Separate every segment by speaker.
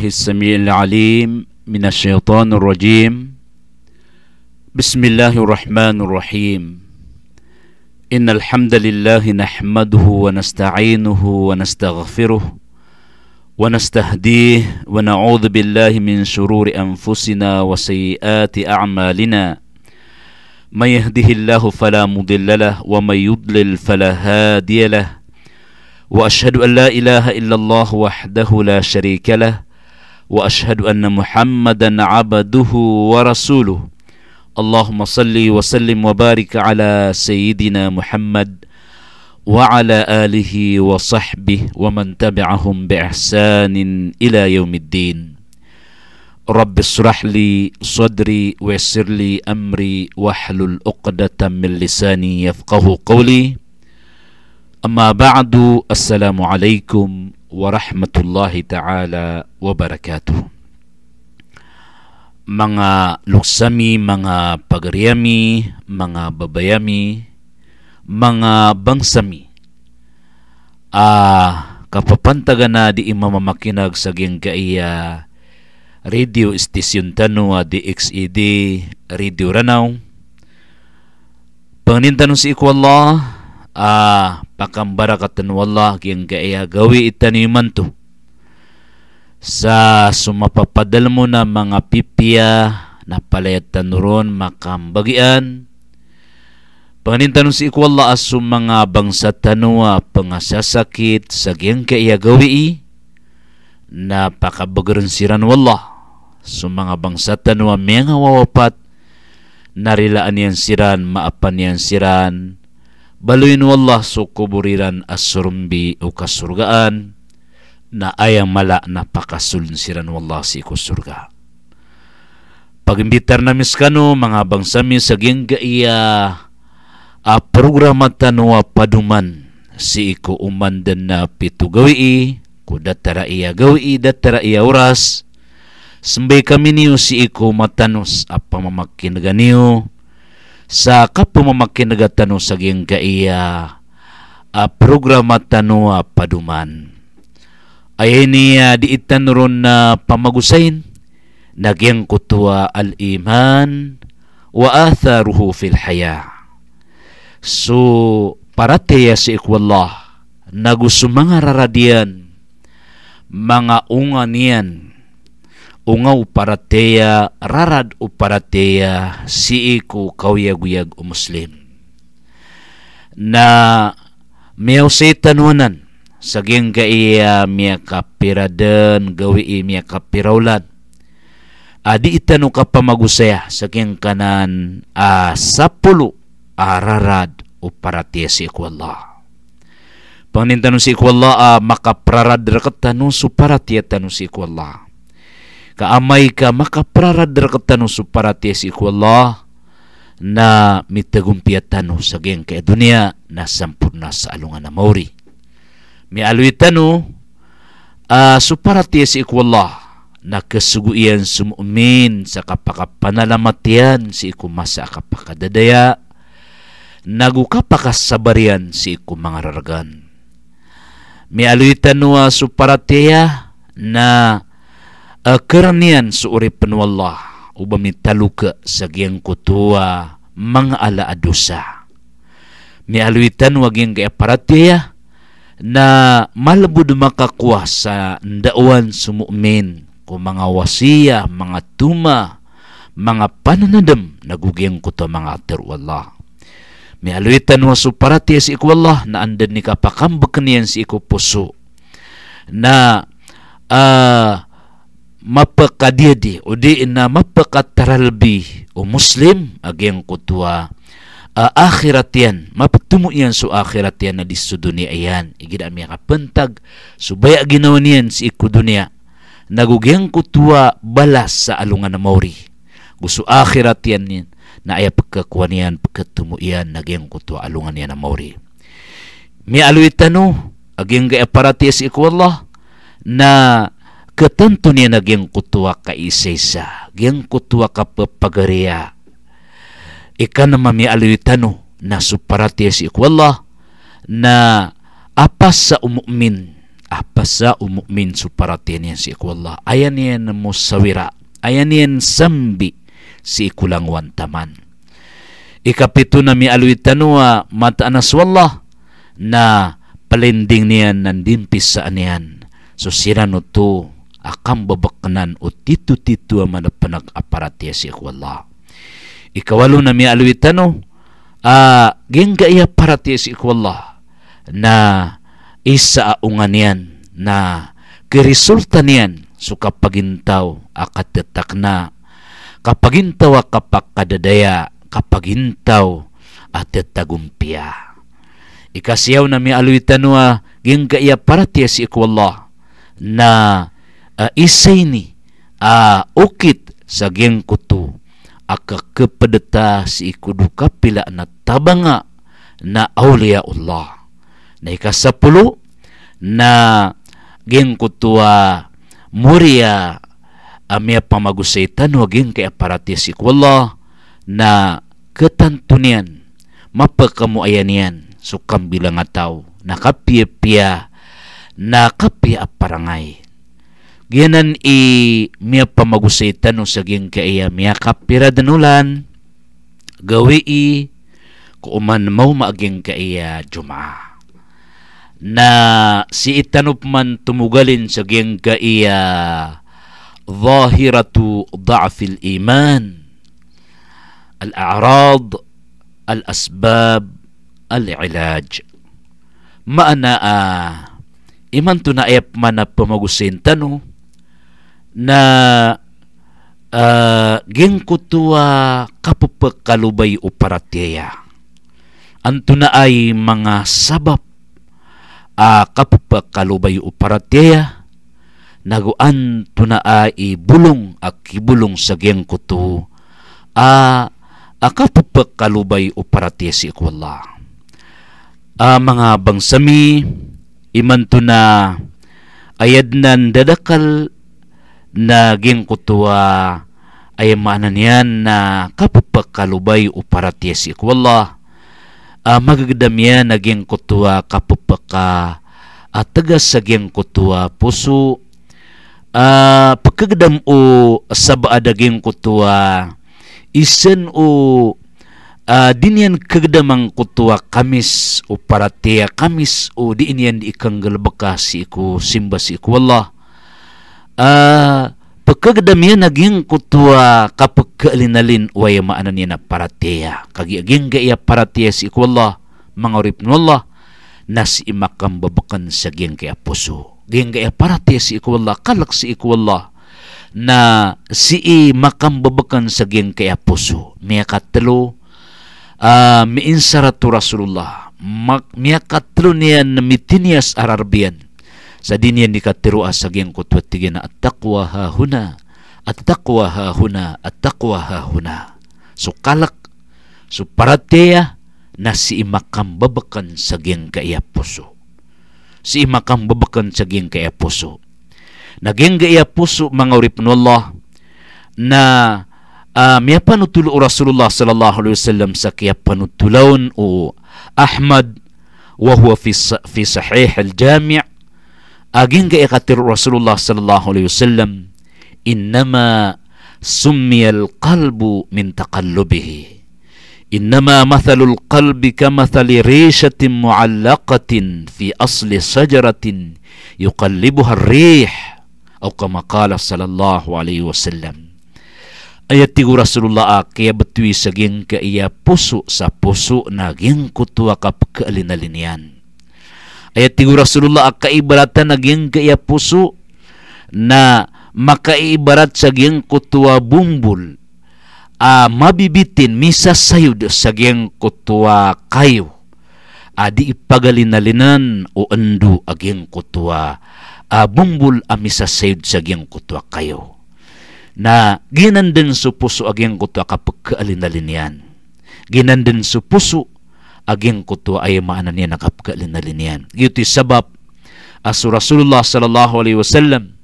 Speaker 1: الله السميع العليم من الشيطان الرجيم بسم الله الرحمن الرحيم إن الحمد لله نحمده ونستعينه ونستغفره ونستهديه ونعوذ بالله من شرور أنفسنا وسيئات أعمالنا من يهده الله فلا مضل له ومن يضلل فلا هادي له واشهد ان لا اله الا الله وحده لا شريك له واشهد ان محمدا عبده ورسوله اللهم صل وسلم وبارك على سيدنا محمد وعلى اله وصحبه ومن تبعهم باحسان الى يوم الدين رب اشرح لي صدري ويسر لي امري واحلل عقده من لساني يفقه قولي اما بعد السلام عليكم ورحمة ta'ala تعالى وبركاته mga luksami, mga pagriyami, mga babayami, mga bangsami. Ah, kapapantaga na di imamamakinag sa gingkaiya radio station tanua DXED Radio Ranaw. Pangintanong si Allah, ah pakambarakatan wallah kiyang kaya gawi itaniman to sa sumapapadal mo na mga pipia na palayat tanuron makambagian Pangintanon si Ikwalla as mga bangsa tanua pangasasakit sa giyang kaya gawi na pakabagaran siran wallah sa mga bangsa tanua mga wawapat narilaan yan siran maapan yan siran Baluin wallah so kuburiran asurumbi o kasurgaan na ayang mala na pakasulunsiran wallah si kusurga. Pagimbitar na miskano mga bangsami sa iya a programa tanwa paduman si iku umandan na pitu gawi ku datara iya gawi i datara iya oras sembay kami niyo si iku matanos a pamamakin ganiyo sa kapumamakin nagatano sa giyang kaiya uh, programa tano a paduman. Ay ni uh, diitan na uh, pamagusain nagyang kutwa al-iman wa atharuhu fil haya. So, para teya si ikwallah na gusto mga raradian, mga unga niyan, ungaw parateya rarad o parateya si iku kawiyag-wiyag o muslim na miyaw si saging ka iya miya kapiraden gawi miya kapirawlad adi itano ka pamagusaya saging kanan a sapulo ararad o parateya si iku Allah Pangintanong si Ikwallah, uh, makaprarad rakatan no, suparatia tanong si Ikwallah kaamay ka makapraradra ka tano suparati si Allah na mitagumpiatano sa geng kay dunia na sampurna sa alungan na mauri. Mi alwitano uh, ah, suparati si Allah na kasuguyan sumumin sa kapakapanalamatian si ikumasa kapakadadaya nagukapakasabarian si iku ikumangaragan. Mi alwitano uh, ah, suparatiya ah, na Eh, Akarnian suurip penwallah ubami taluka sagiang kutua ala adusa mi alwitan wagiang kaya aparatia ya. na malabud makakuasa ndakwan sumukmin ku mga wasiya mga tuma mga pananadam nagugiang kutua mga atir wallah mi alwitan wasu paratia ya si ikwallah na andan ni kapakambakanian si iku puso na uh, mapaka diadi o di na mapaka taralbi o muslim ageng kutua akhiratian, akhirat yan mapatumo yan so akhirat yan na disto dunia yan igida mi kapentag subaya ginawa niyan si iku dunia nagugyang kutua balas sa alungan na mauri gusto akhirat yan niyan na ay pagkakuan yan pagkatumo yan nagyang kutua alungan yan na mauri mi aluitan no ageng gaya parati si iku Allah na katanto niya naging kutuwa ka isesa giyang kutuwa ka papagariya ika na mamialitano na suparati si ikwallah na apas sa umumin apas sa umumin suparati niya si ikwallah ayan niya na musawira ayan niya sambi si ikulangwan taman ikapito na mialitano ah, mataanas wallah na palending niyan nandimpis sa aniyan so sira no to akam babakkanan o titu-titu man panag-aparatya si Allah. Ikawalo na may alwitan o, uh, gingga iya paratya si Allah na isa aungan yan na kirisulta niyan so kapagintaw akatatak na kapagintaw kapakadadaya kapagintaw at tagumpia. Ikasiyaw na may alwitan o, gingga iya paratya si Allah na uh, isay ni uh, ukit sageng kutu aka kepedeta si ikudu kapila na tabanga na aulia Allah na sepuluh, na geng kutua muria amia pamagusaitan waging kay si Allah, na ketantunian mapa kamu ayanian sukam bilang atau na kapia-pia na kapia aparangai Ginan i miya pamagusitan no saging kaiya miya kapira danulan gawi i kuuman mau maaging kaiya jumaa na si itanup man tumugalin saging kaiya ظاهرة ضعف الإيمان الأعراض الأسباب العلاج ما أنا آه, iman to na ayap man na pamagusinta no na uh, ah, ginkutua kapupek kalubay uparatyaya. Anto na ay mga sabap uh, ah, kapupek kalubay uparatyaya naguan to na ay bulong akibulong sa gengkutu a uh, akapupek ah, kalubay uparatyaya si ikwallah. Uh, mga bangsami iman to na ayad nan dadakal naging kutuwa ay maanan yan na kapapagkalubay o paratyes ikwallah uh, magagdam yan naging kutuwa kapapaka at uh, tagas saging kutuwa puso uh, pagkagdam o sabaadaging kutuwa isen o uh, ah, dinyan kagdamang kutuwa kamis o paratea kamis o diinyan ikang galbaka si iku simba si iku Allah uh, ah, pagkagdamiya naging kutua kapag kaalinalin waya maanan niya na parateya. Kagiaging gaya parateya si ikwallah, mga orip Allah, nas imakambabakan sa giyang kaya puso. Giyang kaya parateya si ikwallah, kalak si ikwallah, na si makambabakan sa giyang kaya puso. Miya katalo, uh, ah, miinsara Rasulullah. Mak, miya katalo niya na mitinias ararbian sa dinya ni katiruas sa giyang kutwat tigina at takwa ha huna at takwa ha huna at takwa ha huna so kalak so paratea na si imakambabakan sa giyang puso si imakambabakan sa giyang kaiapuso naging gaiapuso mga uripno Allah na uh, ah, may panutulo Rasulullah sallallahu alaihi wasallam sa kaya panutulon o Ahmad wa huwa fi, fi sahih al-jami' أجن قاتل رسول الله صلى الله عليه وسلم إنما سمي القلب من تقلبه إنما مثل القلب كمثل ريشة معلقة في أصل شجرة يقلبها الريح أو كما قال صلى الله عليه وسلم ayat tigu Rasulullah aki ya betui ia pusuk sa pusuk na geng kutua kap ke Ayat tigo Rasulullah akaibaratan naging kaya puso na makaibarat sa giyang kutua bumbul uh, mabibitin misa sayod sa giyang kutua kayo adi ipagalinalinan o ando aging kutua uh, bumbul amisa sayod sa giyang kutua kayo na ginandin su puso aging kutua kapag kaalinalin yan ginandin su puso aging kuto ay maanan niya nakapkalin na linian. Iti sabab as Rasulullah sallallahu alaihi wasallam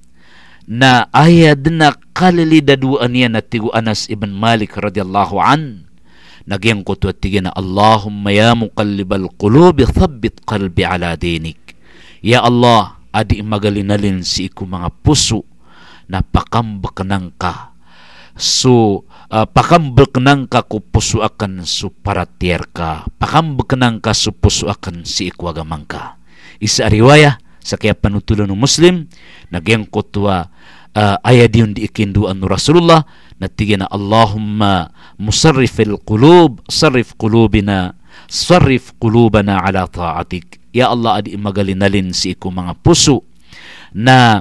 Speaker 1: na ayad na kalilidaduan niya na tigo Anas ibn Malik radiyallahu an naging kuto at na Allahumma ya muqallibal qulubi thabbit qalbi ala dinik Ya Allah adi magalinalin si iku mga puso na nang ka so uh, ah, pakambek nang ka kupuso akan suparatier ka pakambek nang ka supuso akan si ikwagamang ka isa riwaya sa kaya panutulan ng muslim nagyang kutwa uh, ah, ayat yun di ikinduan no Rasulullah natigyan na Allahumma musarrif al-qulub sarrif qulubina sarrif qulubana ala ta'atik ya Allah adi magalinalin si iku mga puso na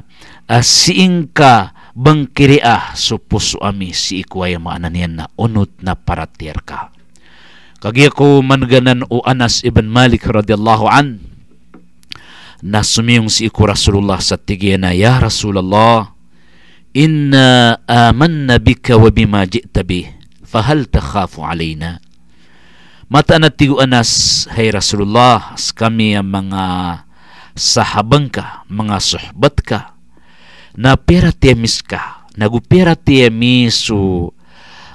Speaker 1: uh, siing ka bangkiriah so puso ami si ikway maananian na unot na paratir ka. Kagiyako manganan o Anas ibn Malik radiyallahu an na sumiyong si iku Rasulullah sa tigiyan na Ya Rasulullah Inna amanna bika wa bima ji'ta bih fahal takhafu alayna Mataan na tigo Anas Hay Rasulullah kami ang mga sahabang ka, mga suhbat ka na peratie miska nagu peratie misu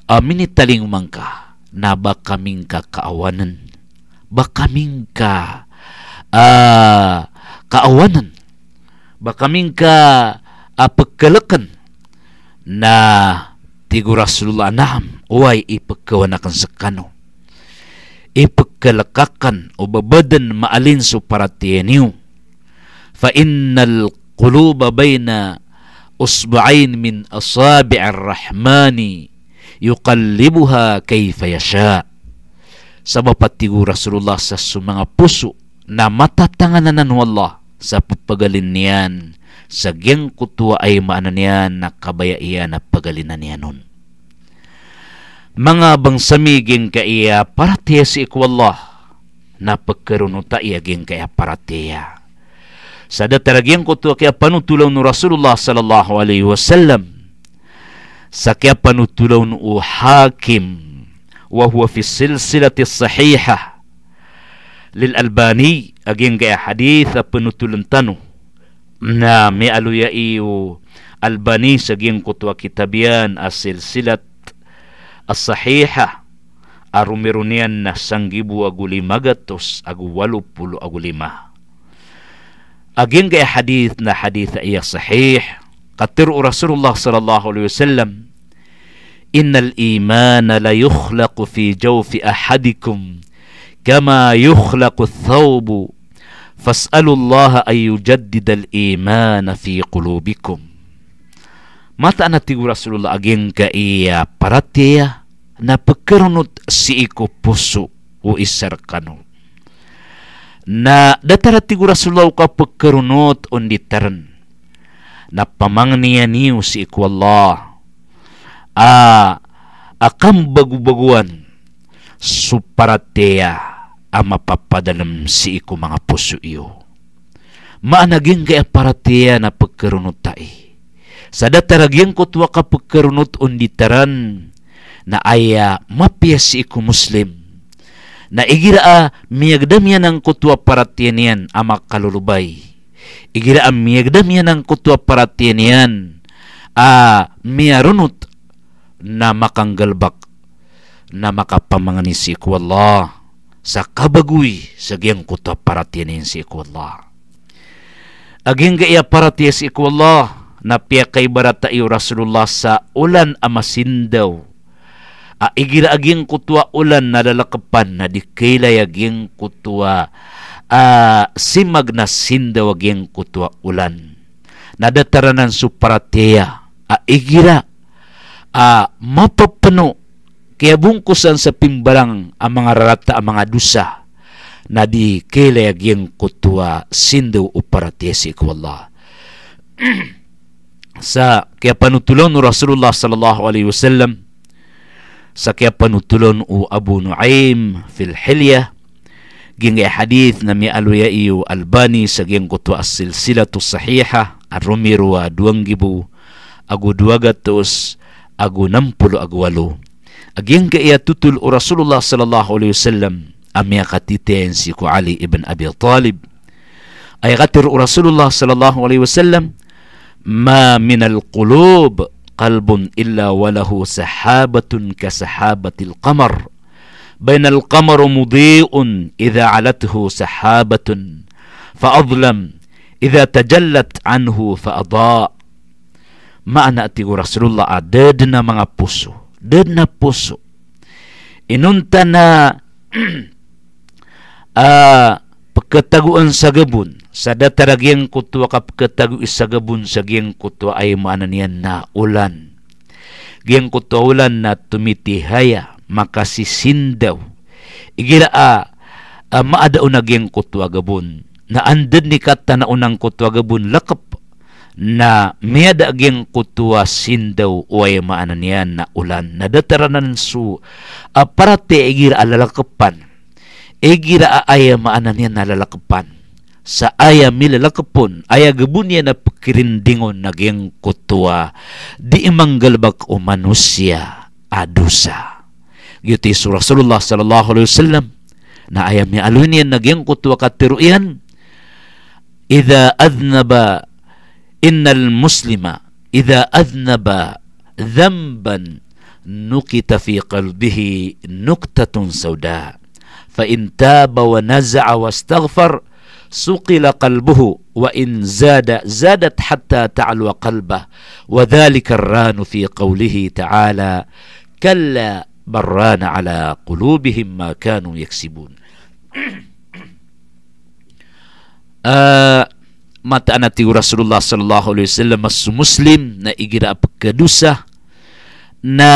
Speaker 1: uh, minitaling mangka na bakaming ka kaawanan bakaming ka uh, kaawanan bakaming ka apagkalakan na tigo Rasulullah anam uway ipagkawanakan sa kano ipagkalakakan o babadan maalin so para tiyeniw fa innal quluba bayna usba'ain min asabi' ar-rahmani yuqallibuha kayfa yasha. Sa mapatigo Rasulullah sa mga puso na matatanganan ng Allah sa pagpagalin niyan sa geng kutwa ay maanan niyan na kabayaian na pagalinan niya nun. Mga bangsamigin kaiya para tiya si ikwallah na pagkarunuta iya ging kaya para tiya sada taragiang ko tuwa kaya panutulaw ni Rasulullah sallallahu alaihi wasallam sa kaya panutulaw ni Uhakim wa huwa fi silsilati sahiha lil albani aging kaya hadith a panutulang tanu na may aluya iu albani sa ging kitabian asil silat a Arumirunian na sanggibu agulima gatos agu walupulu agulima أجنجا حديثنا حديث أي صحيح قد ترؤ رسول الله صلى الله عليه وسلم إن الإيمان ليخلق في جوف أحدكم كما يخلق الثوب فاسألوا الله أن يجدد الإيمان في قلوبكم ما anak تقول رسول الله ka iya paratia na pekerunut si iku na dataratigo Rasulullah ka pagkarunot on ditern. Napamangniya niyo si ikwallah. Ah, akam bagubaguan suparatea ang mapapadalam si iku mga puso iyo. Maanaging kaya paratea na pagkarunot tayo. Sa dataragyang kutwa ka pagkarunot on ditaran na aya mapias si iku muslim na igiraa miyagdamya ng kutwa para tiyanian amak kalulubay. Igiraa miyagdamya ng kutwa para tiyanian a miyarunot na makanggalbak na makapamanganis si Allah sa kabaguy sa giyang kutwa para tiyanian si Allah. Aging gaya para tiya si Allah na piya kay barata iyo Rasulullah sa ulan amasindaw uh, igiraaging kutwa ulan nadalakapan na dikilayaging kutwa a simag na sindawaging kutwa ulan nadataranan suparatea uh, igira uh, mapapano kaya bungkusan sa pimbalang ang mga rarata ang mga dusa na di kilayagyeng kutwa sindu uparatesik wallah. sa kaya panutulong no Rasulullah sallallahu alaihi wasallam Sakiapa nutulon u Abu Nuaim fil Hilyah ging hadith na mialu ya iyo Albani sa ging kutu as-silsilatu sahiha arumiru wa duangibu agu duagatos agu nampulo agu walo aging ka iya tutul o Rasulullah sallallahu alaihi wasallam amya katiten si ku Ali ibn Abi Talib ay gatir o Rasulullah sallallahu alaihi wasallam ma minal al-qulub قلب إلا وله سحابة كسحابة القمر بين القمر مضيء إذا علته سحابة فأظلم إذا تجلت عنه فأضاء ما أنا أتي رسول الله أددنا آه، مع بوسو ددنا بوسو إن أنتنا بكتغو أن سجبون sa dataragyang kutwa kap katago isagabun sa giyang kutwa ay maananian na ulan. Giyang kutwa ulan na tumitihaya makasisindaw. Igila a uh, maadao na giyang kutwa gabun na andad ni kata na unang kutwa gabun lakap na miyada giyang kutwa sindaw o ay maananian na ulan na dataranan su aparate uh, igira alalakapan igira ay maananian na lalakapan sa aya milalakapon aya gebunya na pakirindingon naging kutua di imanggalbak o manusia adusa giti Rasulullah sallallahu alaihi wasallam na aya mi alunian naging kutua katiruian idza adnaba innal muslima idza adnaba zamban nukita fi qalbihi nuktatun sauda fa in wa naza'a wastaghfar سقل قلبه وإن زاد زادت حتى تعلو قلبه وذلك الران في قوله تعالى كلا بران على قلوبهم ما كانوا يكسبون آه mata anak anati Rasulullah sallallahu alaihi wasallam mas muslim na igira pekedusa na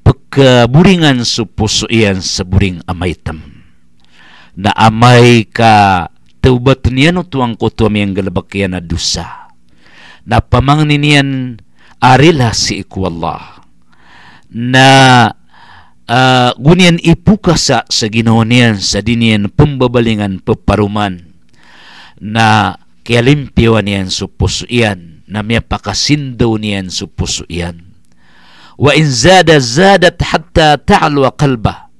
Speaker 1: pekeburingan supusuian seburing amaitem na amai ka taubat niyan tuang ko tuami ang galabakyan na dusa. Napamang niniyan arila si ikwallah na uh, gunian ipukasa sa ginonian sa dinian pembabalingan peparuman na kialimpiwan niyan supuso iyan na miya pakasindaw niyan supuso iyan. Wa in zada zadat hatta ta'alwa kalba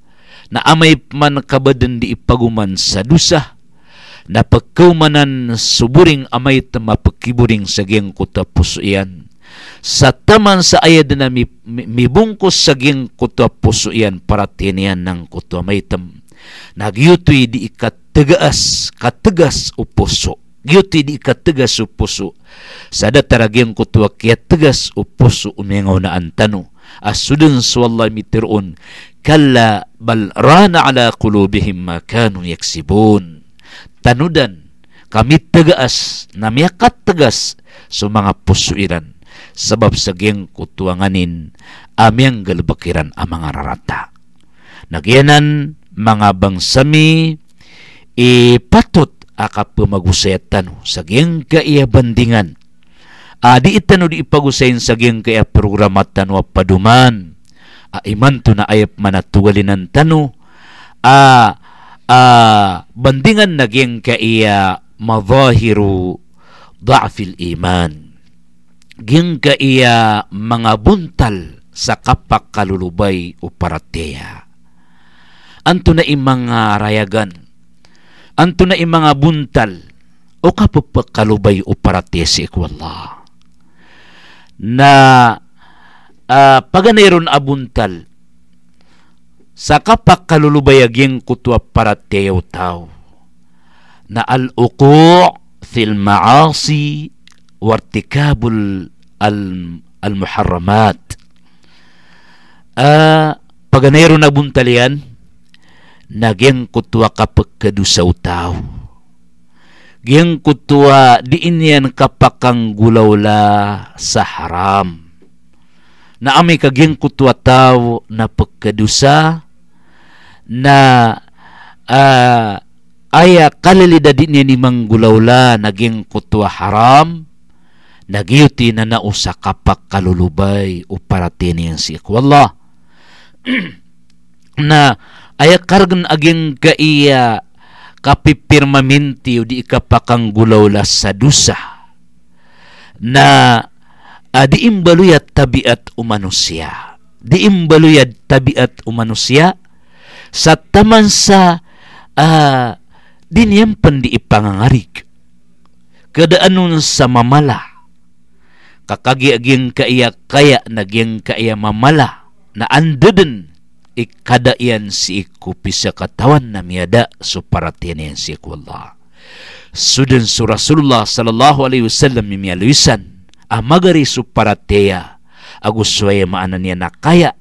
Speaker 1: na amay man kabadan di ipaguman sa dusah napagkumanan suburing amay tamapakiburing saging kutapos iyan. Sa taman sa ayad na mibungkos saging kutapos iyan para tinian ng kutamaitam. Nagyutoy di ikatagaas, katagas o puso. Giyuti di ikatagas o puso. Sa dataragyang kutwa kaya tagas o puso umingaw na antano. Asudun swallah mitiron. Kalla bal rana ala kulubihim ma kanu yaksibun tanudan kami tegaas na miyakat tegas sa mga pusuiran sabab sa kutuanganin amyang galabakiran ang mga rarata. Nagyanan mga bangsami ipatot aka pumagusayat tano sa bandingan. Adi itano di ipagusayin sa giyang kaiya programat tano paduman. A iman to na ayap manatugalinan tano. A uh, bandingan naging kaiya madahiru da'fil iman. Ging kaiya mga buntal sa kapak kalulubay o parateya. Anto na mga rayagan, anto na mga buntal, o kapapak kalubay o parateya si ikwallah. Na uh, paganayron abuntal, sa kapakalulubayagyeng kutwa para teo tao na al-uku' fil ma'asi wartikabul al-muharramat uh, paganero na buntalian naging kutwa kapagkadusaw tao giyang kutwa diin yan kapakang gulawla sa haram na ami kaging kutwa tao na pagkadusa na uh, ah, aya ah, kalalida niya ni manggulawla naging kutwa haram nagiyuti na nausa kapak kalulubay uparatin niya si Allah na aya kargan aging kaiya kapipirmaminti o di ikapakang gulawla sa dusa na uh, ah, imbaluyat tabiat umanusya di imbaluyat tabiat umanusya sa taman sa uh, dinyam pandi ipangangarig kadaanon sa mamala kakagi aging kaiya kaya naging kaiya mamala na andeden ikadaian si ikupi sa katawan na miyada so paratinin si Allah suden so Rasulullah sallallahu alaihi wasallam mimialuisan amagari so parateya aguswaya maanan niya na kaya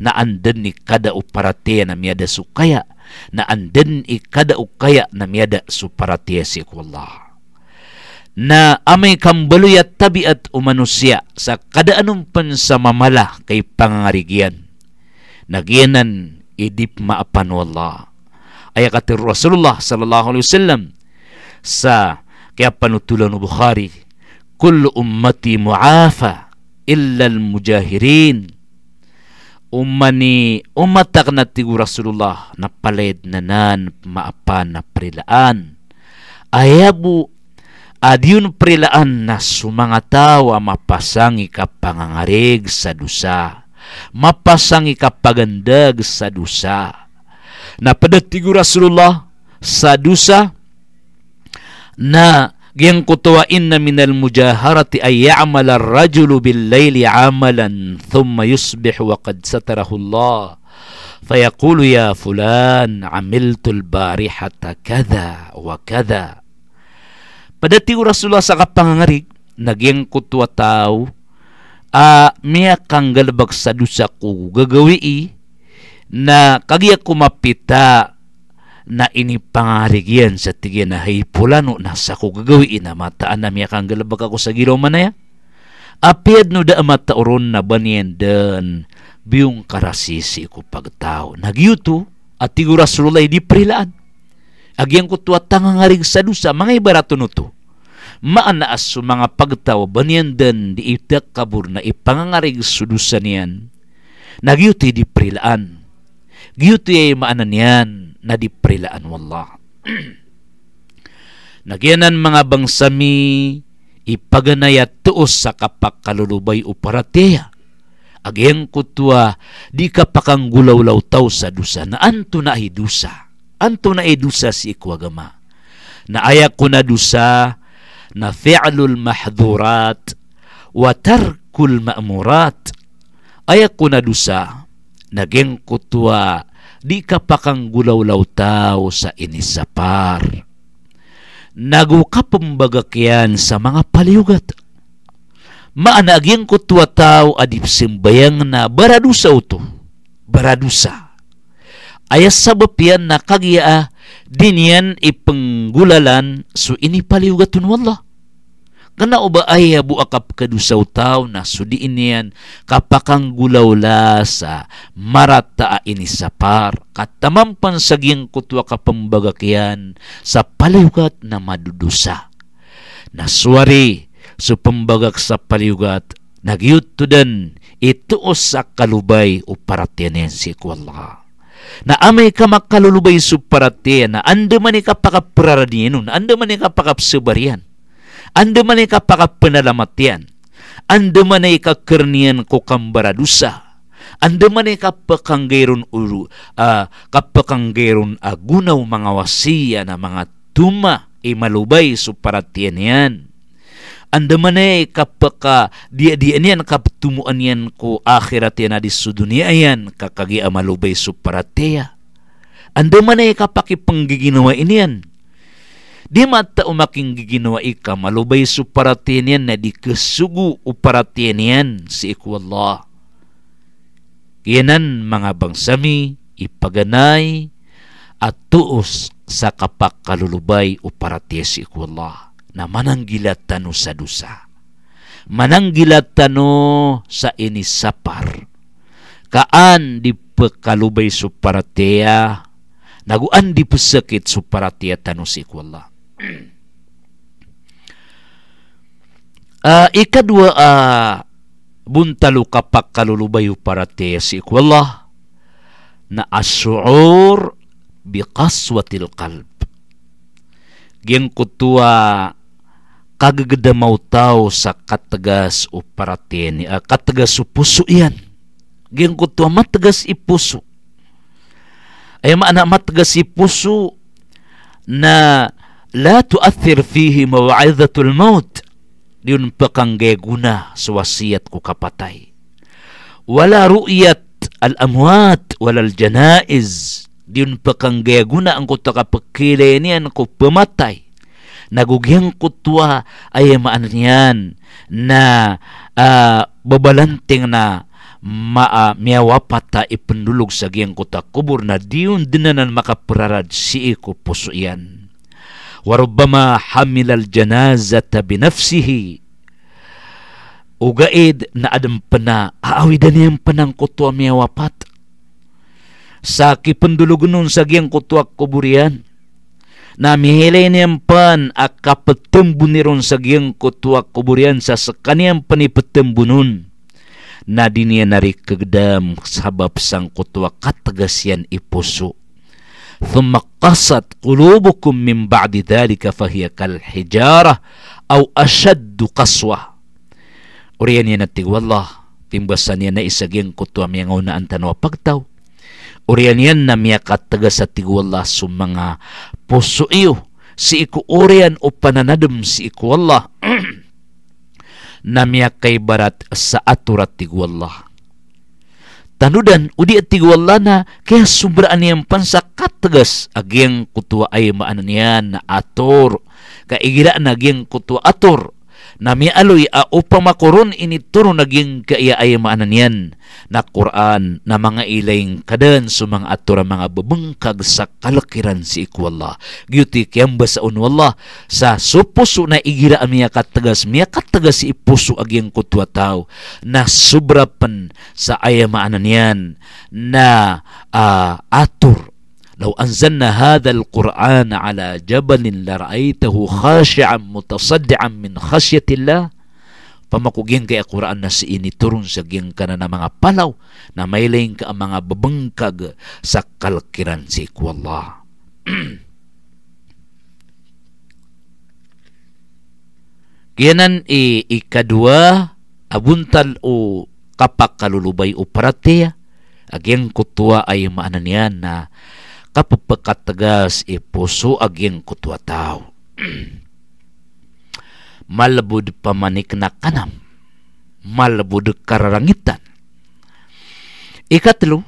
Speaker 1: na anden ni kada uparatea na miada sukaya na anden i kada ukaya na miada suparatea sikwallah na amay kambaluyat tabiat manusia sa kada anong pansamamala kay pangangarigian. Nagiyanan idip maapan wallah. Ay katir Rasulullah sallallahu alaihi wasallam sa kaya panutulan ng Bukhari, Kullu ummati mu'afa illa al-mujahirin umani umatak na ti Rasulullah na paled na nan maapan na prilaan. Ayabu adiyon prilaan na sumangataw ang mapasangi ka pangangarig sa dusa. Mapasangi ka pagandag sa dusa. Na Napadat ti Rasulullah sa dusa na yang kutuwa inna minal mujaharati al rajulu bil laili amalan thumma yusbih wa qad satarahu Allah fayaqulu ya fulan amiltul barihata barihat wa wakaza. pada tiu Rasulullah saka pangangarig naging kutuwa tao a uh, miya kang galbag sadusa ko gagawi na kagya kumapita na inipangarigyan sa tigyan na hipulano na sa kugagawiin na mataan na miya kang galabag ako sa gilaw manaya. Apiad no da mata oron na banyan den biyong karasisi ko pagtao. Nagyuto at tigura sulay di prilaan. Agyan ko tuwa tangangarig sa dusa mga ibarato no to. Maanaas sa mga pagtao banyan den di itak kabur na ipangangarig sudusan niyan. Nagyuto di prilaan. Giyuto ay maanan niyan na diprilaan wallah. Nagyanan mga bangsami ipaganaya tuos sa kapak kalulubay o parateya. Agayang kutwa, di kapakang gulaw-law taw sa dusa na anto na idusa. Anto na idusa si ikwagama. Naaya ko na dusa na fi'lul mahdurat wa tarkul ma'murat. Aya ko na dusa, naging kutwa di ka pa kang gulawlawtaw sa inisapar. Nagukapumbagakyan sa mga paliugat. Maanagyang kutwataw adip simbayang na baradusa uto. Baradusa. Ayas sa bapian na kagia dinian ipanggulalan so inipaliugatun wallah na uba ay buakap kadusaw tao na sudiin niyan kapakang gulaw sa marata ini sapar katamam pansagyang kutwa kapambagakyan sa paliwgat na madudusa. Naswari so pambagak sa paliwgat nagyutudan ituos sa kalubay o paratianen si Allah na amay ka makalulubay suparate na anda man ikapakapraradinon, anda man ikapakapsubarian. Andumanay ka pakapanalamatian. Andumanay ka kernian ko kambaradusa. Andumanay ka pakanggayron uru, uh, ah, kapakanggayron agunaw mga wasiya na mga tuma imalubay so paratian yan. Andaman ay kapaka dia dia niyan kaptumuan yan ko akhirat yan adi sudunia yan kakagi amalubay so paratea. Andaman ay kapaki panggiginawa yan Di mata umaking giginawa ika malubay su paratinian na di kesugu uparatinian si Allah. Kinan mga bangsami ipaganay at tuos sa kapak kalulubay uparatiya si Allah na mananggilatan sa dusa. Mananggilatan sa inisapar. Kaan di pekalubay suparatea naguan di pesakit suparatea tanu si Allah uh, dua uh, buntalu kapak kalulubayu para tesi, tesikwallah na asyur biqaswatil qalb geng kutua kagegeda mau tau sa ah, tegas upara teni uh, katagas upusu iyan geng kutua mategas ipusu. ay maana mategas ipusu, na la tuathir fihi mawa'idhatul maut yun pa kang geguna sa wasiyat ko kapatay wala ru'yat al amwat wala al janaiz yun pa kang geguna ang kuta kapakilenian ko pamatay nagugyang kutwa ay maan niyan na uh, babalanting na maa miawapata ipendulog sa na diyon makaprarad si iko puso وربما حمل الجنازة بنفسه ugaid na adem pena aawidan yang penang kutua miawapat saki pendulugunun sagiang kuburian na mihilay niyang pan akapetembuneron sagiang kutua kuburian sa sekaniang panipetembunun na dinia narik kegdam sabab sang kutua katagasian ipuso ثم قصت قلوبكم من بعد ذلك فهي كالحجارة أو أشد قسوة أريني نتيق والله wallah timbasan yan na isaging kutwa miyang una ang tanwa pagtaw. Uriyan yan na miya kataga sa tigwala sa mga puso iyo si iku uriyan o pananadum si iku Allah na miya kaibarat barat sa aturat tigwallah. tanudan udi at tigwalana kaya subraan niyang pansa katagas agyang kutua ay maanan na ator kaigira na agyang kutua ator na aloy a ah, upang makuron inituro naging kaiayamaanan yan na Quran na mga ilayng kadan sa mga atura mga babangkag sa kalakiran si ikwalla. Giyuti kiyamba sa unwalla sa supuso na igira miya katagas miya katagas si ipuso aging kutwa tao na subrapan sa ayamaanan yan na uh, atur لو أنزلنا هذا القرآن على جبل لرأيته خاشعا متصدعا من خشية الله pamakugyang kay Quran na si ini turun sa gyang ka na mga palaw na mayling ka ang mga babengkag sa kalkiran si Allah. Kiyanan i ikadua abuntal o kapakalulubay o paratiya agyang kutwa ay maanan na kapepekat tegas ipuso aging kutwa tau Malabud pamanik na kanam. Malabud kararangitan. Ikatlo,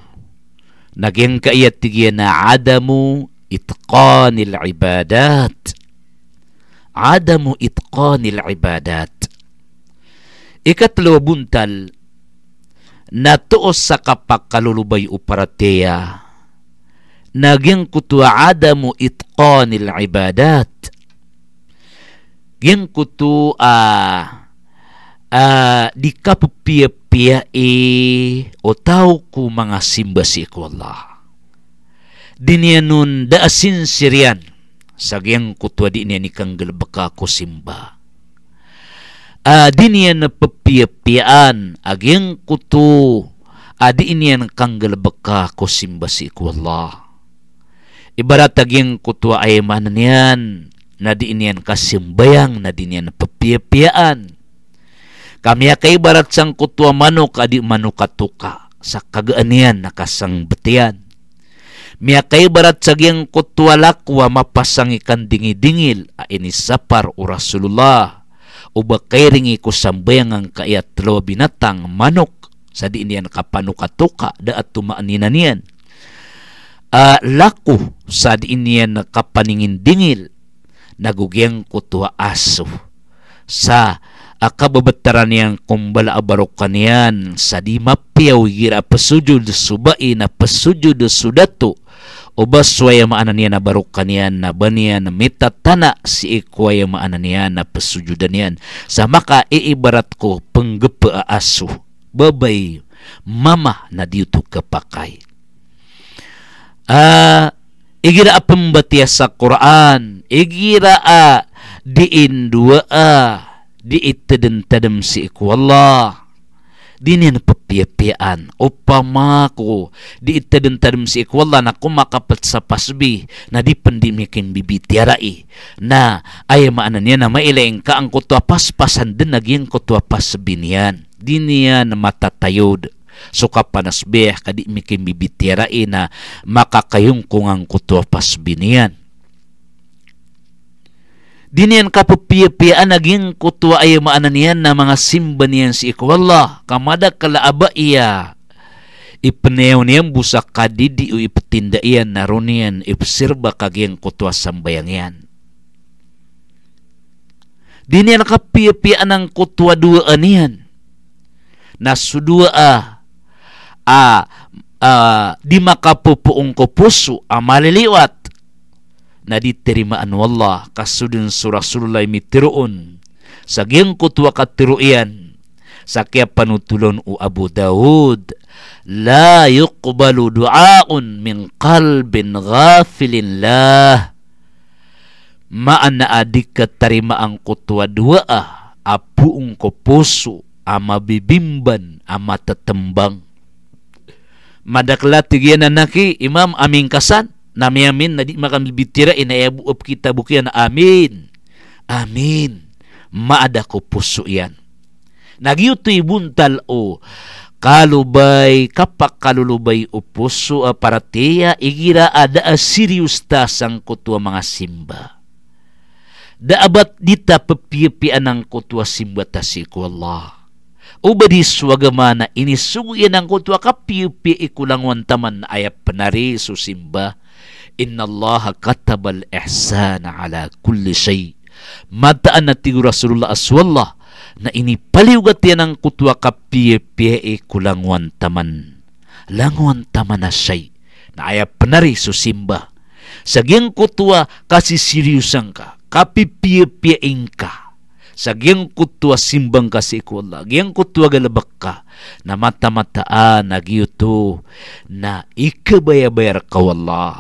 Speaker 1: naging kaiyat tigiya na adamu itqanil ibadat. Adamu itqanil ibadat. Ikatlo buntal, natuos sa kapakalulubay uparatea naging wa adamu itqanil ibadat yengkutu a a dikapu pia pia e otau ku mga si ku Allah dinianun daasin sirian sagyang kutwa di niya nikang gelbeka ko simba adi niya na papiapiaan agyang kutu adi niya kang gelbeka ko simba si ku Allah ibarat taging kutwa ay mananian na di inian kasimbayang na di inian papiyapiaan kami kay barat sang kutwa manok adi manukatuka sa kagaanian nakasangbatian miya kay barat sagyang kutwa lakwa mapasang ikan dingidingil a inisapar o Rasulullah uba kay ringi ko sambayang ang kaiyat binatang manok sa di inian kapanukatuka da at tumaaninan niyan uh, laku sad inian kapaningin dingil nagugyang kutwa aso sa akababataran yang kumbala abarokan yan sa di mapiyaw gira pasujud subai na pasujud sudato ubas suaya maanan yan barukan yan na banian na mitatana si ikwaya maanan yan na pesujudan yan sa maka iibarat e ko penggepa aso babay mama na dito kapakai Ah, igira pemba tiasa Quran, igira a diin dua a di tedem tedem si Allah. Dinin pepiapian upamaku di tedem tedem si Allah naku maka petsa pasbi na di pendimikin bibi tiarai. Na aya maananya nama ileng ka ang pas pasan denagi yang kutua pas binian. Dinian mata tayud So kapanasbeh kadi mikimbibitira ina eh makakayong kung ang kuto pasbinian. Dinian kapupiyapian naging kutwa ay maananian na mga simba niyan si Ikwallah. Kamada kalaaba iya. Ipnew niyan busa kadidi o ipatinda iyan narunian ipsirba kaging kutwa sambayang iyan. Dinian kapiyapian ang kutwa dua anian. Nasudua ah a uh, di maka pupuung ko amali liwat na diterimaan Allah kasudin surasulullah mitiruun sagyang kutwa katiruian sakia panutulon u Abu Dawud la yuqbalu du'aun min qalbin ghafilin lah maana adik keterima ang kutuwa dua ah apu ungko puso ama bibimban ama tetembang madakla tigiyana naki imam amin kasan nami amin nadi makan bitira ina ya buup kita bukian amin amin ma ada ko yan nagyutoy buntal o kalubay kapak kalulubay upuso a eh, paratiya igira ada a eh, serious ta sang kutua mga simba. Daabat dita pepipian ng kutua simba tasiku Allah. ubadis wagamana inisuyan ang kutwa kapiyupi ikulangwan taman ayap panari susimba. Inna Allah katabal ihsana ala kulli shay. Mataan na tigo Rasulullah aswallah na inipaliwgat yan ang kutwa kapiyupi ikulangwan taman. Langwan taman na shay na ayap panari susimba. Sagyang kutwa kasi seriusang ka, kapipiyapiyaing ka giyang kutwa simbang kasi Allah, giyang kutwa galabak ka na mata-mataan giyuto, na gitu. ikabayabayar ka Allah.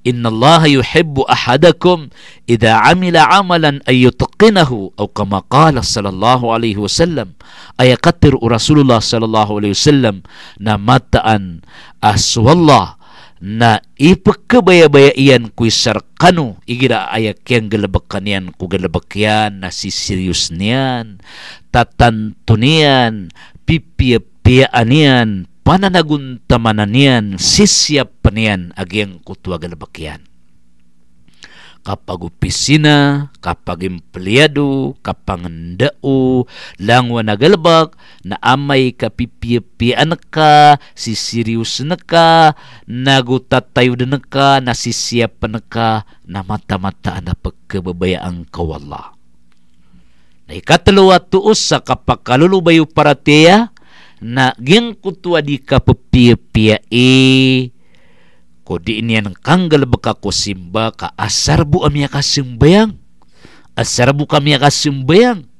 Speaker 1: Inna Allah yuhibbu ahadakum idha amila amalan ay yutqinahu aw kama sallallahu alaihi wasallam ayakatir Rasulullah sallallahu alaihi wasallam na mataan aswallah na ipagkabayabaya-iyan ko'y sarkano, igiraayak yang galabak kanian ko galabakyan, nasisirius niyan, tatanto niyan, pipiyapiyaan niyan, pananaguntamanan niyan, sisyap pa niyan, agyang kutwa galabakyan. kapagu pisina kapagim peliadu kapangandau langwa nagalbak na amay ka, si sirius neka nagutatayo neka nasisiyapan neka na mata-mata na pagkababayaan ka wallah na ikatalawa tuos sa kapakalulubayo para teya na gingkutua di kapepia-pia eh, ko di niyan kanggal baka ko simba ka asarbu amya ka simbayang asarbu kami ka simbayang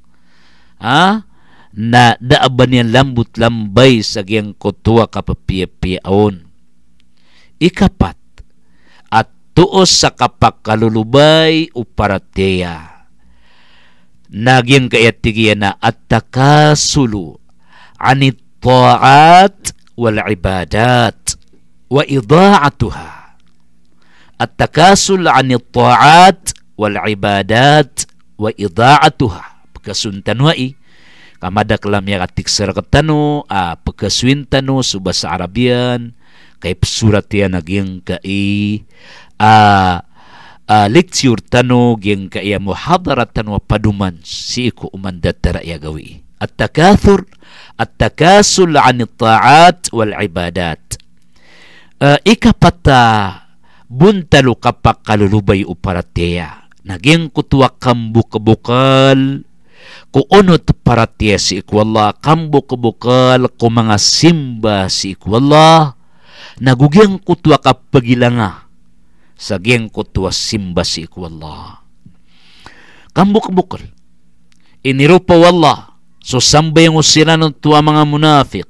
Speaker 1: ha na daaban niya lambut lambay sa giyang ka kapapiyapiyaon ikapat at tuos sa kapakalulubay uparateya naging kayatigya na at takasulu anit taat wal ibadat وإضاعتها التكاسل عن الطاعات والعبادات وإضاعتها بكسون تنوئي كما دك لم يغتك سرقتنو بكسوين تنو سبس عربيان كيف سورة ينجين كأي ليكتيور تنو جين كأي محاضرة تنو بدومان سيكو أمان دترا يغوي التكاثر التكاسل عن الطاعات والعبادات uh, ikapata buntalo kapak kalulubay uparatea. Naging kutuwa kambukabukal kuunot paratea si ikwalla kambukabukal ko mga simba si ikwalla nagugyang kutuwa kapagilanga sagyang kutuwa simba si ikwalla. Kambukabukal iniro pa wala so sambay ang usiran ng tuwa mga munafik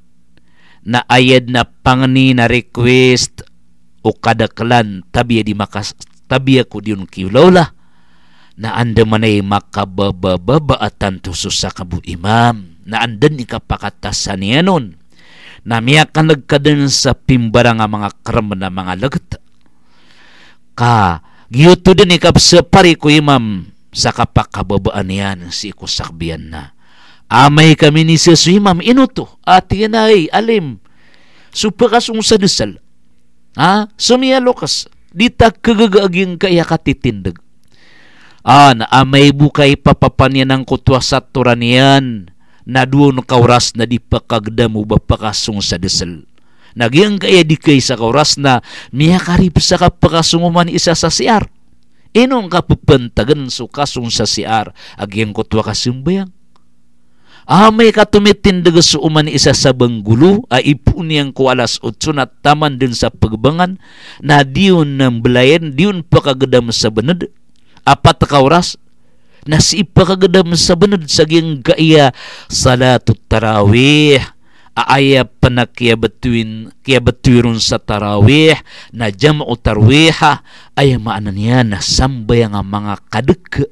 Speaker 1: na ayed na pangni na request o kadaklan tabiya di makas tabiya ko diyon kiulawla na anda manay makabababa at tanto susa kabu imam na andan ni kapakatasan niya nun na miya ka nagkadan sa pimbara nga mga kram na mga lagat ka giyuto din ikap sa pari ko imam sa kapakababaan niyan si ikusakbiyan na Amay kami ni Jesus Imam inuto at tinay alim. Supakas sa dusal. Ha? Sumiyalo kas. Dita kagagaging kaya katitindag. An ah, amay bukay papapanyan ng kutwa sa turanian na doon kauras na di pakagdamo ba pakasong sa desal. Nagyang kaya di kay sa kauras na niya karib sa kapakasunguman isa sa siar. Inong kapapantagan so kasong sa siar agyang kutwa kasimbayang Ame katumitin degus uman isa sa banggulo, aipun yang kualas utsunat taman din sa pagbangan, na diun ng belayan, diyon pakagadam sa apa apat kauras, na si ipakagadam sa saging gaya salatut tarawih, aaya panakiyabatuin kiyabatuiron sa tarawih na jam'u tarwiha aya maanan niya na sambayang nga mga kadek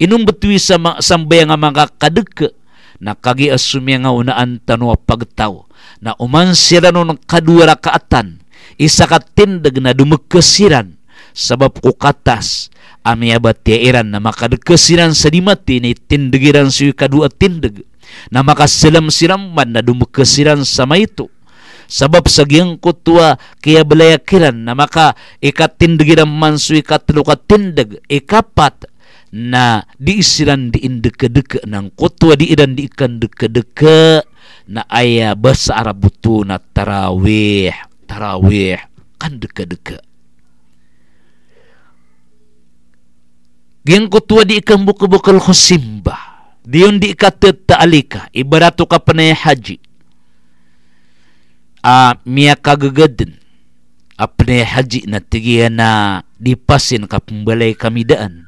Speaker 1: inong betui sama sambay nga mga kadek na kagi asumya nga unaan tanwa pagtaw na umansiran no ng kadua rakaatan isa ka tindag na dumekesiran sabab ko katas ami abat tiairan na makadekesiran sa dimati na itindagiran sa kadua tindag na makasilam siramman na dumekesiran sama itu, sabab sagyang kutwa kaya belayakiran na maka ikatindagiran man sa ikatlo katindag ikapat na diisiran diin indeke deke nang kotwa diiran diikan deke-deke na ayah bahasa Arab butu na tarawih tarawih kan deke-deke Geng kotwa diikan buku-bukal khusimba Diun ikat ta'alika Ibaratu ka panaya haji A mia kagegeden A haji na tigiana dipasin ka kami daan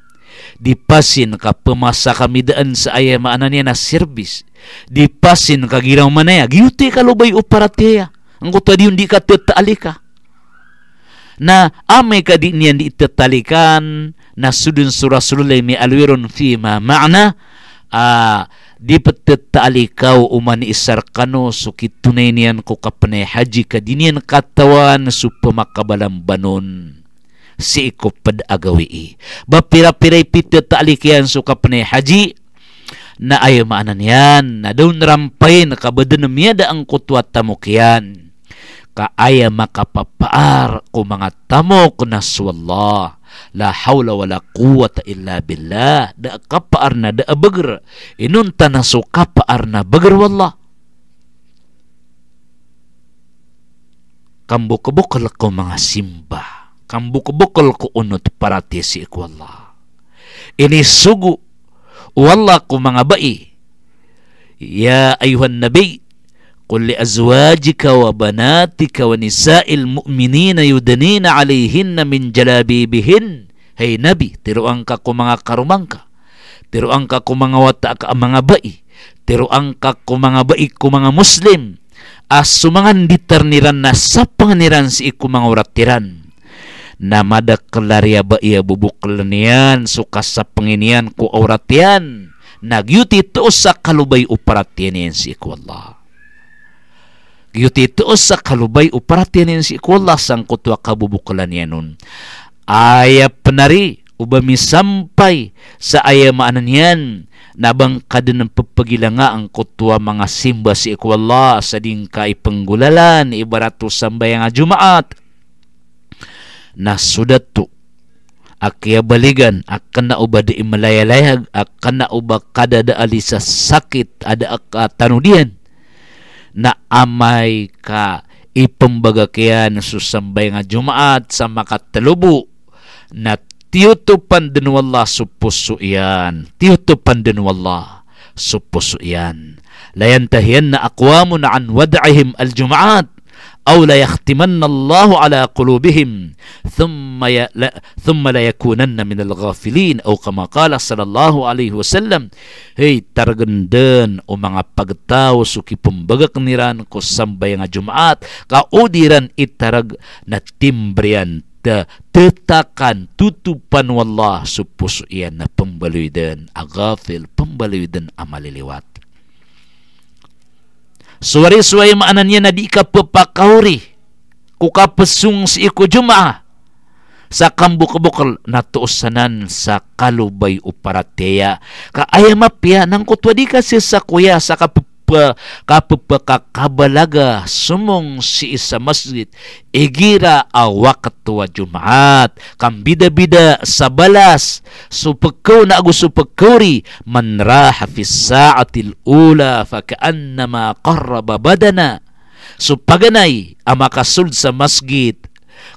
Speaker 1: dipasin ka pemasa kamidaan sa aya maananya na servis, dipasin ka giraw manaya giyute ka lubay uparateya ang ya? kuta diyon di ka tetalika na ame ka di niyan di tetalikan na sudun surasulay mi alwiron fi ma ma'na uh, di petetali uman isar kano sukit tunay niyan ko kapne haji kadinian katawan supemakabalam banon si pedagawi agawi bapira pira pito taalikian suka panay haji na ayo maanan yan na daun rampay na kabadan miyada ang kutwat tamukian ayam makapapaar ko mga tamok na swallah la hawla wala quwata illa billah da kapaar na da bagr inunta na su kapaar na bagr wallah kambu kebuka ko mga simbah kambuk-bukul ku unut para tisi ku Allah. Ini sugu wallah ku mangabai. Ya ayuhan nabi Qul li azwajika wa banatika wa nisa'il mu'minina yudanina alaihinna min bihin. Hei Nabi, tiruang angka ku mga karumangka. Tiruang angka ku mga wata ka mga bai. Tiruang ku mga bai ku mga muslim. As sumangan terniran na sa panganiran si iku mga uratiran namada kelaria ba ia bubuk kelenian suka sapenginian ku auratian nagyuti tuos kalubai uparatian yang si Allah Yuti tuos kalubai uparatian yang si Allah sang kutwa kabubuk kelanianun Ayah penari ubami sampai sa ayah maananian nabang kaden pepegilanga ang kutwa mga simba si Allah sa dingkai penggulalan ibaratu sambayang jumaat nasudatu Akia baligan akan na uba di malayalayag akan na uba kada daali alisa sakit ada ka tanudian na amay ka ipambaga kaya nasusambay nga jumaat sa makatalubo na tiyutupan din wala supuso iyan tiyutupan din wala supuso iyan layan na akwamu na an wad'ihim al jumaat أو لا يختمن الله على قلوبهم ثم لا ثم لا يكونن من الغافلين أو كما قال صلى الله عليه وسلم هي mga pagtao suki pumbagak niran ko sambay nga kaudiran itarag na timbrian te tetakan tutupan wallah supus iyan na pembaliwidan agafil amali amaliliwat Suwari-suwari maananya na di ka papakauri. Kuka si iku jumaa. Sa kambukabukal natuusanan sa kalubay uparateya. Kaaya mapya ng kutwa di kasi sa kuya sa kapapakauri pa kabalaga sumong si isa masjid igira awak tua jumat, jumaat kam bida-bida supekau na agus supekuri man raha fi sa'atil ula an nama qarraba badana supaganay amakasul sa masjid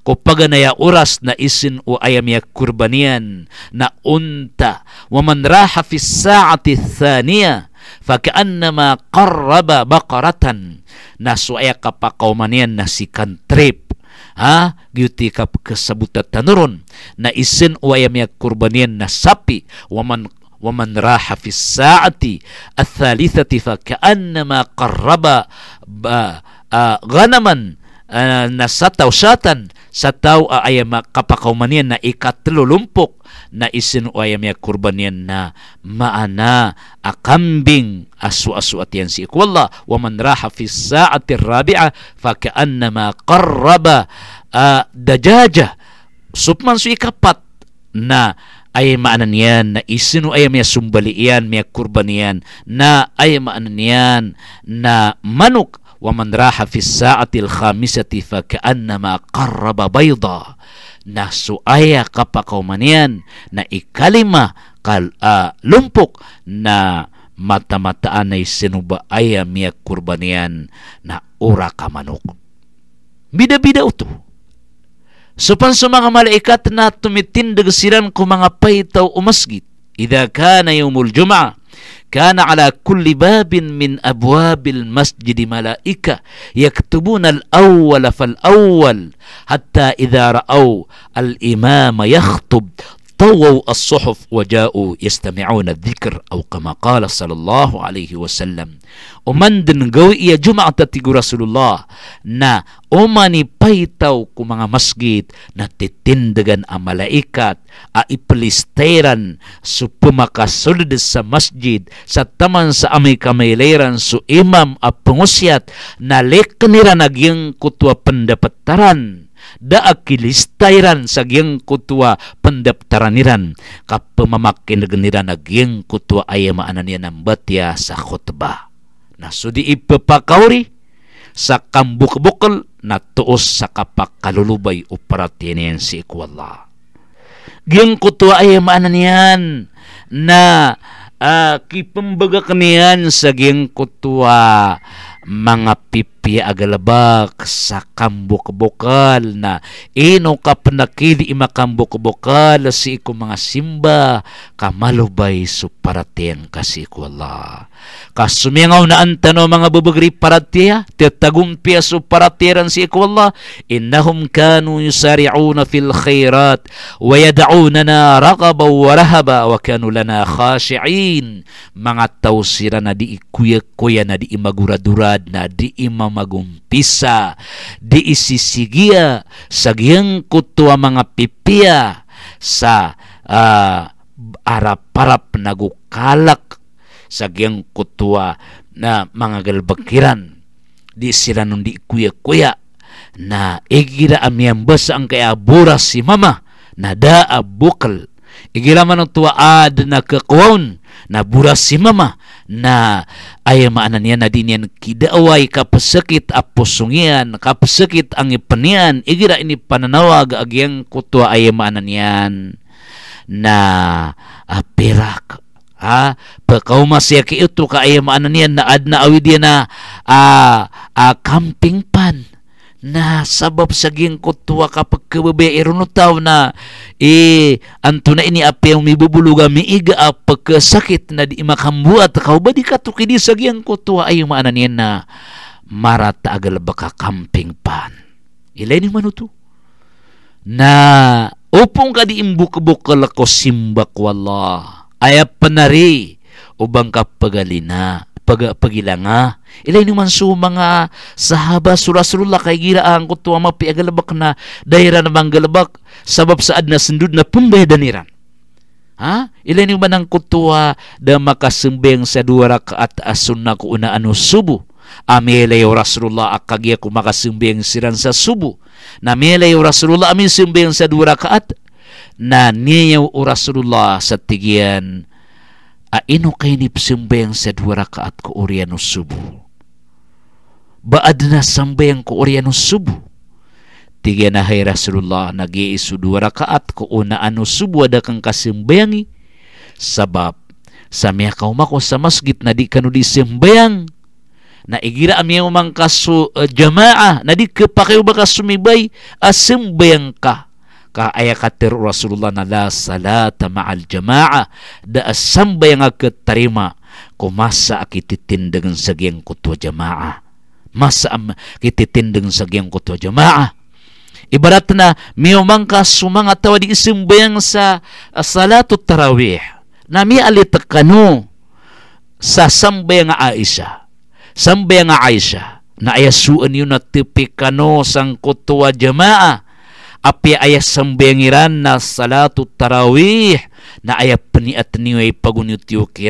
Speaker 1: ko paganaya oras na isin o ayam ya kurbanian na unta waman raha fi sa'ati thaniya faka'annama qarraba baqaratan nasuaya kapakaumanian nasikan trip ha giuti kap kesebuta tanurun na isin wayamya kurbanian nasapi waman waman raha sa'ati athalitha tsalitsati faka'annama qarraba uh, ganaman uh, nasatau syatan sa tao aayam ah, ah, kapakaumanian na ikatululumpok na isin o ya, kurban kurbanian na maana akambing ah, asu-asu yan si waman wa man raha fi sa'ati rabi'a fa kaannama qarraba uh, dajaja supman su ikapat na ay maanan yan na isinu ay may ya, sumbalian may ya, kurbanian na ay maanan yan na manok wa man raha fis sa'atil khamisati fa ka'annama qarraba bayda nah suaya kapakaumanian na ikalima kal uh, lumpuk na mata-mata ane senuba ayam ya kurbanian na ura kamanuk. Bida-bida utu. Supan sa mga malaikat na tumitin siran kung mga umasgit. Ida kana na yumul juma'a كان على كل باب من أبواب المسجد ملائكة يكتبون الأول فالأول حتى إذا رأوا الإمام يخطب طووا الصحف وجاءوا يستمعون الذكر أو كما قال صلى الله عليه wasallam uman din gawi iya jumaat at tigo Rasulullah na umani paitaw ku mga masgid na titindagan ang malaikat a ipilisteran su pumakasulid sa masjid sa taman sa amay kamayleran su imam a pengusyat na leknira nagyang kutwa pendapataran da akilistayran sa giyang kutwa pandaptaraniran kapamamakin ganiran agyang kutwa ayamaan niya ng batya sa kutba. sudi ipapakauri sa kambukbukal na tuos sa kapakalulubay o paratinin si Ikwala. Giyang kutwa ayamaan niyan na uh, kipambaga kaniyan sa giyang kutwa mga pip Pia agalabak sa kambok-bokal na ino ka panakili ima kambok-bokal si iku mga simba kamalubay su parating kasi iku Allah. Kasumingaw na antano mga bubagri paratia tetagum pia su paratiran si iku Allah innahum kanu yusari'una fil khairat wa yada'unana ragaba wa rahaba wa kanu lana khashi'in mga tausira na di ikuya-kuya na di imaguradurad na di imam magumpisa. Di isisigiya sa giyangkot to mga pipia sa uh, ah, arap-arap nagukalak sa giyangkot na mga galbakiran. Di sila nung kuya-kuya na igira amiyambas ang kaya bura si mama na daabukal Igilaman ng tuwaad na kakuwaon na buras si mama na ay maanan niya na din yan kidaway kapasakit aposungian kapasakit ang ipanian igira ini pananawag agyang kutwa ay maanan yan na apirak ah, ha pagkaw masya ito ka ay maanan yan na ad na awid yan na uh, uh, camping pan Nah, na sabab saging kutua tuwa kapag kebebe irunutaw na eh antuna ini apa yang bubuluga miiga iga apag sakit na di imakambuat kau ba di katukidi saging kutua tuwa ayo yan na marata agal baka kamping pan ilay ni manutu na upong ka di imbukbuk kalako simbak wala ayap panari ubang kapagalina pag pagilanga. Ilay naman so mga sahaba sura-surula kay gira ko tuwa mapiagalabak na daira na manggalabak sabab saad na sendud na pumbay daniran. Ha? Ilay naman ang kutuwa da makasembeng sa duwara ka at asunna ko una ano subo. Amelay Rasulullah akagya ko makasembeng siran sa subo. Namelay Rasulullah amin simbeng sa dua rakaat at na niyaw Rasulullah sa tigian a ino kainip sembayang sa dua rakaat ko oriano subuh baad na sambayang ko oriano subuh tiga na hay Rasulullah nagiisu dua rakaat ko una ano subuh ada kasembayangi sabab samia kaum ako sa masjid na di kanu disembayang na igira amiyang umang kasu uh, jamaah na di kepakai ubah kasumibay asembayang ka ka katir Rasulullah nala salata ma'al jamaah da asamba yang aku terima masa aku titin dengan yang kutua jamaah masa aku titin dengan yang kutua jamaah ibaratna memang ka sumangat tawa di bayang sa salatut tarawih nami ali tekanu sa sambayang Aisyah sambayang Aisyah na ayasuan yun na tipikano sang kutua jamaah api ayah sembengiran na salatu tarawih na ayah peniat niway pagunyo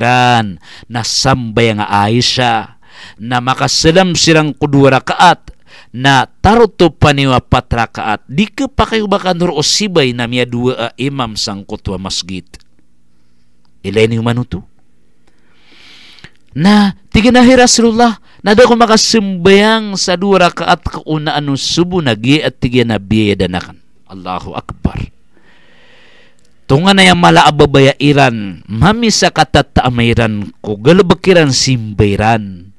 Speaker 1: na sambay nga Aisyah na makasalam sirang kedua rakaat na taruto paniwa patra kaat, di ubakan nur osibay na miya dua eh, imam sang kotwa masjid ilain yung tu? na tiga tiginahi Rasulullah na aku makasimbayang sa dua rakaat kaunaan ng subuh na at eh, tiga na biyedanakan. Allahu Akbar tunga na mala ababayairan mami sa katat amairan ko galabakiran simbayran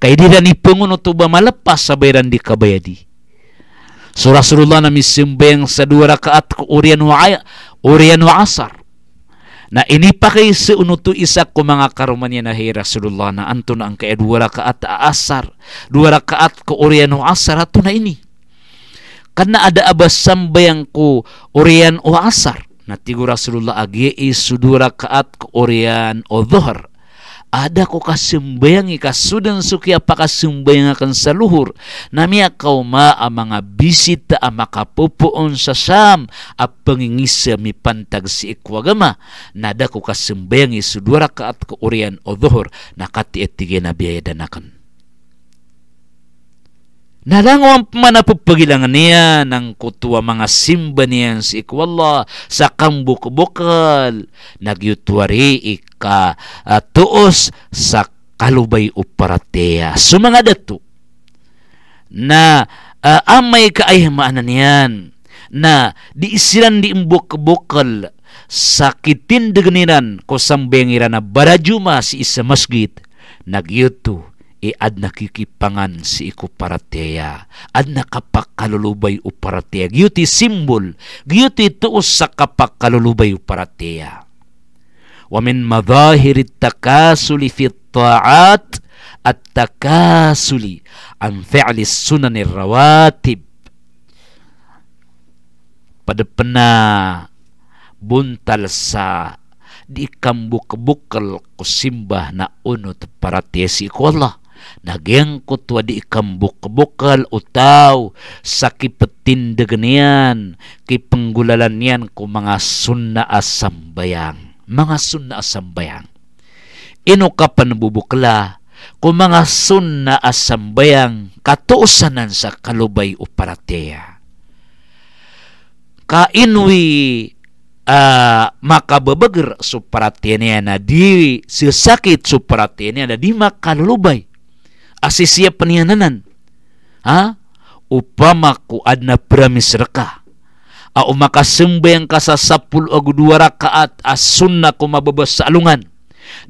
Speaker 1: kay di ni penguno tuba malapas sa bayran di kabayadi so Rasulullah na misimbayang sa dua rakaat ko urian wa urian wa asar na ini pakai seunutu isa ko mga karuman na hey Rasulullah na anto na ang kaya dua rakaat asar dua rakaat ko urian wa asar ato na ini karena ada abasam bayangku orian o asar natigu Rasulullah agi sudura kaat ke orian o dhuhar ada ko kasembayangi kasudan sukia pakasumbayangakan akan seluhur namia kau ma a bisita a makapupuon on sasam a pangingisa mi pantag si ikwagama nada ko kasembayangi sudura kaat ko orian o dhuhur nakati etige na dan danakan Nalangwang manapupagilangan niya ng kutwa mga simba niyan si ikwalla sa kambukbukal. Nagyutwari ika uh, tuos sa kalubay uparatea. Sumanga mga na uh, amay kaayhamaan niyan na di isilan di imbuk-bukal sa kitindaganiran ko sambengira na barajuma si isa masgit nagyuto i e ad nakikipangan si iku parateya ad nakapakalulubay u parateya giyuti simbol giyuti tuos sa kapakalulubay u parateya wa min madahiri takasuli fi taat at takasuli ang fi'li sunani rawatib pada pena buntal sa di kambuk bukal kusimbah na unut para tesi ko Allah dagingku tua dikembuk-kebukal utaw sa petin kipenggulalan ki ko mga sunna asam bayang mga sunna asam bayang ino ka panbubukla ku mga sunna asam katuusanan sa kalubay o ka inwi uh, maka bebeger na di sesakit supratiannya na di makalubay asisiya paniananan ha upama ku adna peramis reka au maka yang kasa sapul agu dua rakaat as sunnah ku mababas salungan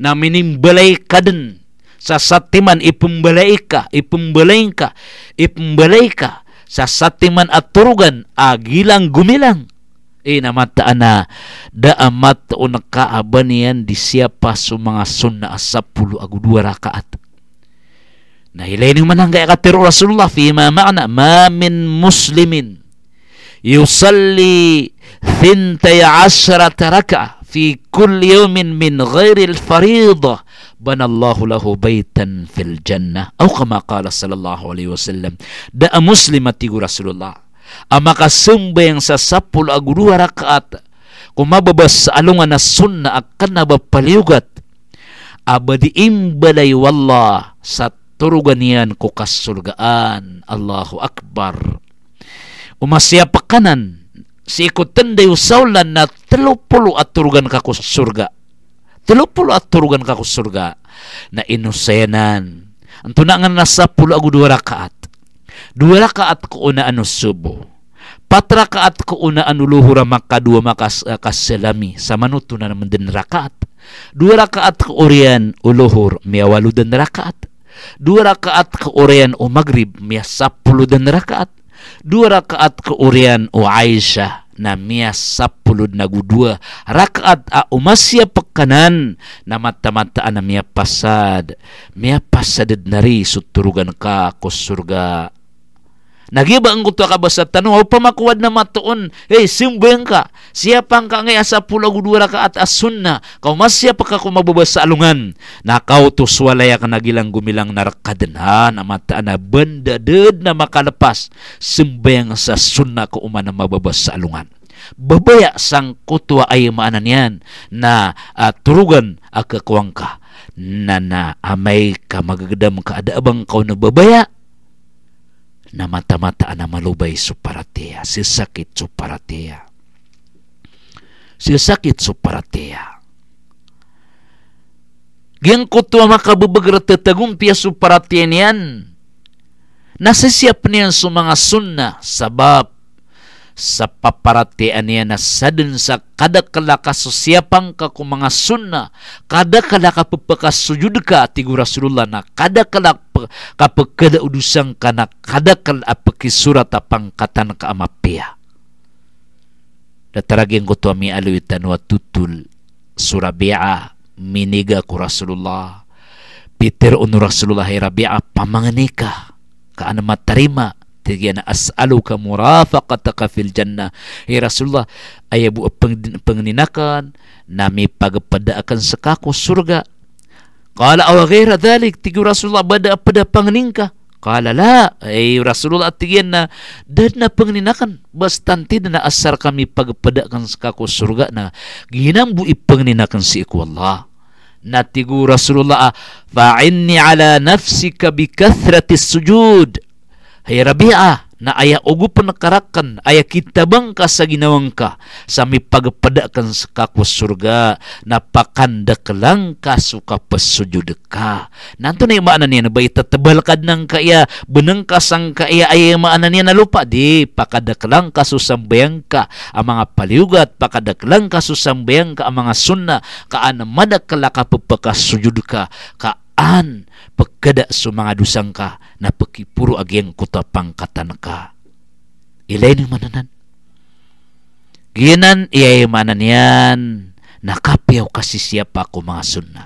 Speaker 1: na belai kaden sasatiman ipembalaika ipembalaingka ipembalaika sasatiman aturugan agilang gumilang ina mata ana da amat unaka abanian disiapa sumanga sunna asapul agu dua rakaat na Nahilay ng manang kaya katiro Rasulullah fima ma'na ma min muslimin yusalli thintaya asharata raka fi kulli yawmin min ghairi al-faridah banallahu lahu baytan fil jannah aw kama qala sallallahu alaihi wasallam da muslimat muslimati Rasulullah amaka sumbayang sa sapul aguluha rakaat kumababas sa alungan na sunna akan nabapaliugat abadiim balay wallah sa turuganian ko kasulgaan Allahu Akbar umasya pakanan si ikutan dayo saulan na telupulo at turugan ka ko surga telupulo at turugan ka ko surga na inusenan ang tunangan na sa pulo ago dua rakaat dua rakaat ko una ano subo patra kaat ko una ano luhura maka dua makas uh, kaselami sa manutunan naman din rakaat dua rakaat ko orian uluhur miawaludan rakaat dua rakaat keurian o maghrib mia sapuluh dan rakaat dua rakaat keurian o Aisyah na mia sapuluh nagu dua rakaat a pekanan na mata mata ana mia pasad mia pasadid nari suturugan ka ko surga Nagibang ko ka ba sa tanong, pamakuwad na matuon, hey, simbeng ka, siya pang ka ngay asa pula gudura ka at asunna, Kau mas siya pa ka kumababas sa alungan. Nakaw to swalaya ka nagilang gumilang narakadenhan, amataan na benda ded na makalapas, simbeng sa sunna ko na mababas sa alungan. Babaya sang kutwa ay maanan yan na uh, turugan akakuang ka na na amay ka magagdam ka adaabang kau na babaya na matamata na malubay suparatea, sisakit suparatea. Sisakit suparatea. Giyang ko to makabubag ratatagong tiya suparatea niyan. Nasisiyap niyan sa mga sunna sabab sa paparatian niya na sadun sa kada kalaka susiyapang ka kung mga sunna, kada kalaka papakasujud ka, tigura Rasulullah na kada kalak apa kada udusang kana kadakan apa ki surat pangkatan ka amapia dataragin ko to mi aluitan wa tutul surabia miniga ku rasulullah Peter unu rasulullah rabia pamanganika ka anama tarima tigiana as'aluka murafaqataka fil jannah Hai rasulullah ayabu penginakan nami pagapada akan sekaku surga Qala aw ghaira dhalik tigi Rasulullah bada pada pangningka. Qala la ay eh, Rasulullah tigenna dadna pangninakan bastanti dana asar kami pagpadakan kaku surga na ginam bu ipangninakan si iku Allah. Natigu Rasulullah fa'inni ala nafsika bi kathratis sujud. Hai Rabi'ah na ayah ogu penekarakan ayah kita bangka saginawangka sami pagepadakan sekaku surga na pakanda kelangka suka ka nanto na maana niya na bay tatebalkad nang kaya benengka sang kaya ay maana niya na lupa di pakada kelangka susambayangka ang mga paliugat pakada kelangka susambayangka ang mga sunna kaana madakalaka pepeka sujudka ka an pagkada sumangadusang ka na pagkipuro agyang kutapang katanaka. Ilay ng mananan. Ginan iyay manan yan, nakapiyaw kasi siya pa ko mga sunna.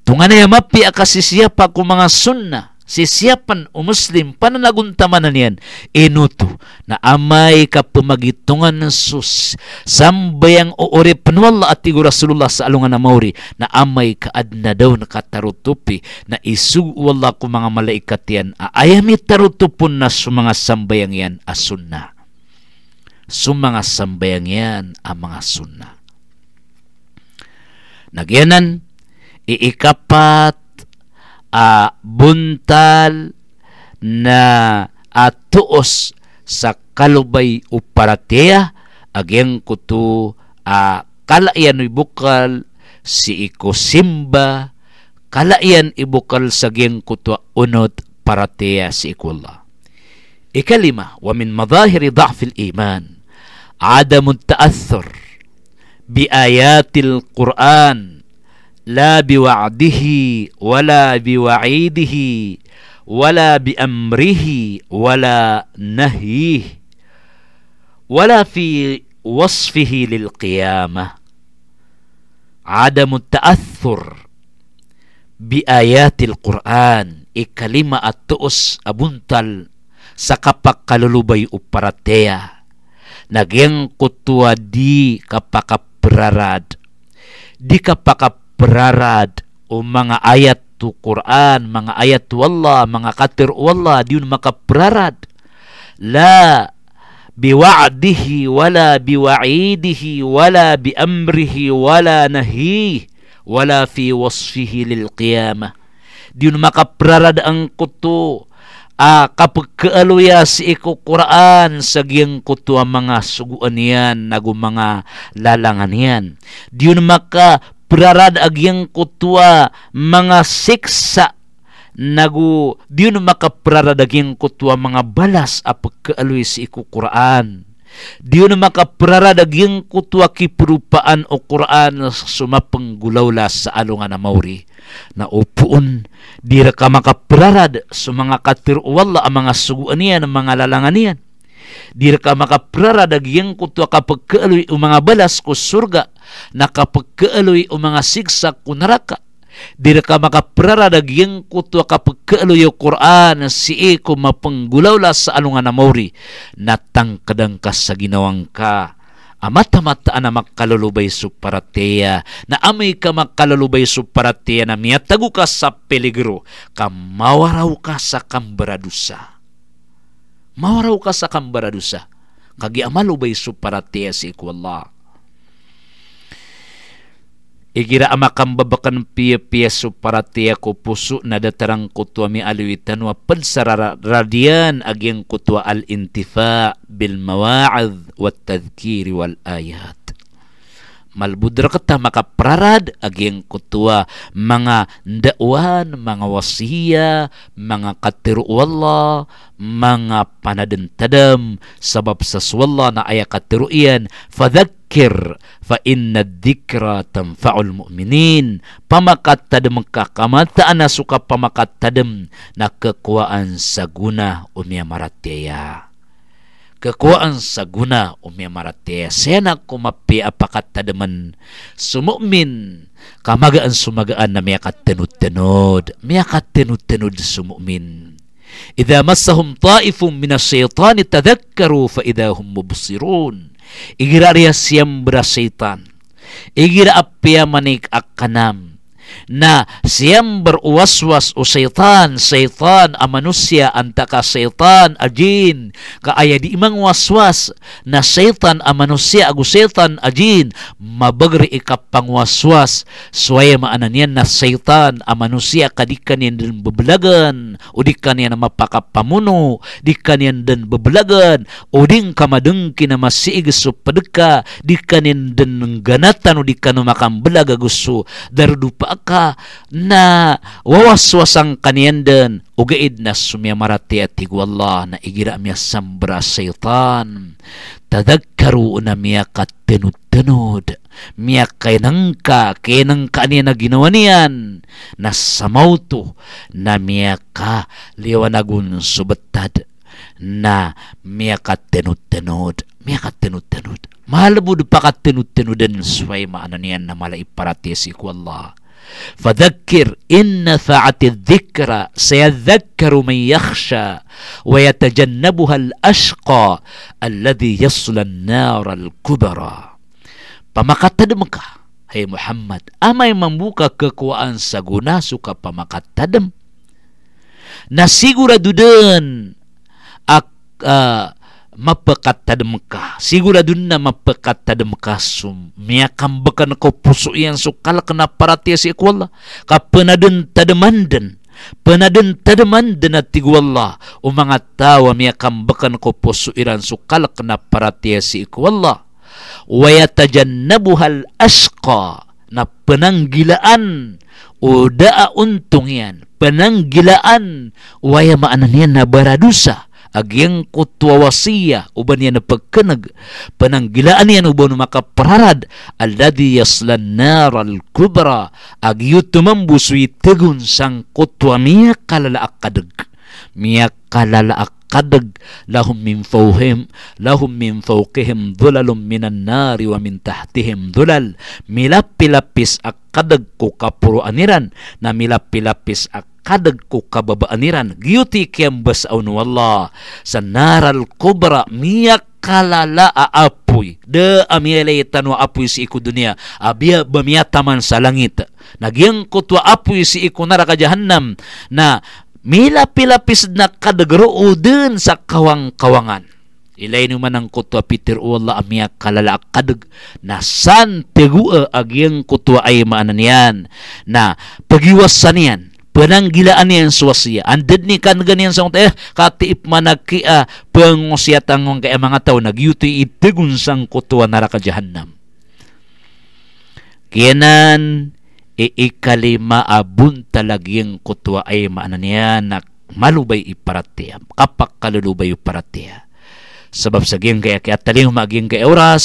Speaker 1: Tunga na mapi kasi siya pa ko mga sunna si siapan o Muslim pananaguntaman na niyan, inuto na amay ka pumagitungan ng sus, sambayang oore panwala at tigo Rasulullah sa alungan na mauri, na amay kaad na daw katarutupi na isuwala ko mga malaikat yan, aayami tarutupon na sumanga sambayang yan asunna. Sumanga sambayang yan ang mga sunna. Nagyanan, iikapat uh, buntal na at tuos sa kalubay uparatea ageng kutu a uh, kalayan ibukal si ikusimba kalayan ibukal sa geng kutu unod paratea si ikullah. Ikalima, wa min madahiri dha'fil iman, adamun ta'athur bi ayatil Qur'an la biwa'dihi wala biwa'idihi wala biamrihi wala nahyih wala fi wasfihi lil qiyamah عدم التأثر بآيات القرآن ikalima at tuos abuntal sa kapak kalulubay uparatea nageng kutwa di kapakaprarad di kapak berarad o mga ayat tu Quran, mga ayat tu Allah, mga katir Allah, diun maka berarad. La biwa'dihi wala biwa'idihi wala biamrihi wala nahi wala fi wasfihi lil qiyamah. Diun maka berarad angkutu Ah, kapag kaaluya si iko Quran sagyang kutua mga suguan yan nago mga lalangan yan. diun maka prarad agyang kutwa mga siksa nagu diun makaprarad agyang kutwa mga balas apagkaaloy si iku Quran diyon makaprarad agyang kutwa kiprupaan o Quran sumapenggulawla sa alungan na mauri na upuon dira ka makaprarad sa mga katirwala ang mga suguan niyan ang mga lalangan niyan dira ka makaprarad agyang kutwa kapagkaaloy o mga balas ko surga nakapagkaaloy o mga sigsak kunaraka dira ka makapraradag yung kutwa kapag kaaluyo Quran si iko e mapanggulaw la sa anungan na mauri natang kadang ka sa ginawang ka amat-amataan na makalulubay su paratea, na amay ka makalulubay su paratea na miyatago ka sa peligro, kamawaraw ka sa kambaradusa. Mawaraw ka sa kambaradusa, kagiamalubay su paratea si Allah. Igira amakam babakan pia-pia suparatia ko puso nada terang kutwa mi aliwitan wa pansara radian ageng kutua al-intifa bil mawa'ad wa tadhkiri wal ayat maka prarad aging kutua mga dakwan mga wasiya mga katiru wala mga panadentadam sabab saswalla na aya katiru iyan fadhakir, fa inna dhikra tamfaul mu'minin pamakatadam kakamata anasuka suka tadam na kekuaan saguna umia ya. kakuan sa guna umiamarate sena kumapi apakat tadaman sumumin kamagaan sumagaan na miyakat tenod-tenod miyakat tenod-tenod sumumin إذا مسهم taifum من الشيطان تذكروا fa هم مبصرون إجرى ريا سيام برا شيطان إجرى أبيا منيك أقنام Na siyam was o syaitan, syaitan a manusia antaka syaitan a jin. Kaaya di imang waswas na syaitan a manusia agu syaitan a jin. Mabagri ikap pangwaswas. Suaya maananian na syaitan a manusia kadikan yan dan bebelagan. O dikan yan mapakap pamuno. Dikan yan dan bebelagan. O ding kamadengki nama si igesu pedeka. Dikan yan dan ganatan o dikan makam belaga gusto. Darudupa ka na wawaswas ang kaniyandan ugaid na sumiyamarati at higwalla na igira miya sambra saitan tadagkaru na miya katunod-tunod miya kainangka kainangka niya na ginawa niyan na samauto na miya ka liwanagun subatad na miya katunod-tunod miya katunod-tunod Mahalabod pa ka tinutunudan sway maano na malaiparati si Allah. فذكر إن نفعت الذكرى سيذكر من يخشى ويتجنبها الأشقى الذي يصل النار الكبرى Pamakatadam ka, hey Muhammad, amay membuka kekuatan saguna suka pamakatadam. Nasigura duden ak uh, mapekat tada mekah sigura dunna mapekat tada mekah sum miakam bekan ko pusu yang sukala kena paratia si kualla ka penadun tada manden penadun tada manden ati kualla Umang tawa miakam bekan ko pusu iran sukala kena paratia si kualla wa yatajannabuhal asqa na penanggilaan udaa untungian penanggilaan waya ma'ananian na baradusah. agyang kutwawasiya uban yan pagkanag pananggilaan yan uban makapararad alladhi yaslan naral kubra agyo tumambus tegun sang kutwa miya kalalaak kadag miya kalalaak kadag lahum min fawhim lahum min fawqihim dhulalum minan nari wa min tahtihim dhulal milapilapis ak kadag ko aniran na milapilapis ak kadeg ko kababaaniran giyuti kiyam basaon wallah sa naral kubra miyak kalala aapoy de amiele tanwa apoy si iku dunia abia bamiataman sa langit nagyang kutwa apoy si iku naraka jahannam na milapilapis na kadagro din sa kawang-kawangan ilay numan ang kutwa Peter o Allah amya kalala kadag na san tegua agyang kutwa ay maananian na pagiwasan yan benang gilaan niya niyan suwasiya. Andad ni kan ganyan sa unta, katiip managkia pangusiat ang eh, kaya mga tao, nagyuti itigun sang kutuwa nara ka jahannam. Kianan, iikalima abun talagyang kutuwa ay maananiyan na malubay iparatiya, kapak kalulubay iparatiya. Sabab sa giyang kaya kaya taling maging kaya oras,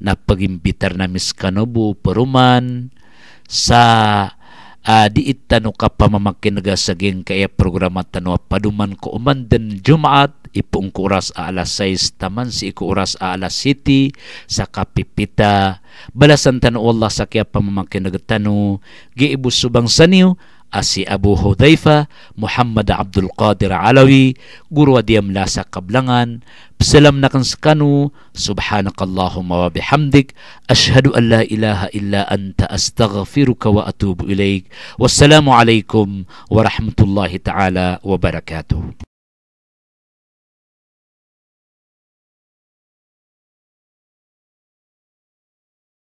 Speaker 1: na pagimbitar na miskanobo peruman sa uh, ah, diit ka pamamakin nagasaging kaya programa tanwa paduman ko umandan Jumaat ipong kuras a alas 6 taman si ikuras a alas 7 sa kapipita balasan tano Allah sa kaya pamamakin nagatano giibus subang saniyo أسي أبو حذيفة محمد عبد القادر علوي قروة ديم لاسا قبلنان بسلام نقنسكنو سبحانك اللهم وبحمدك أشهد أن لا إله إلا أنت أستغفرك وأتوب إليك والسلام عليكم ورحمة الله تعالى وبركاته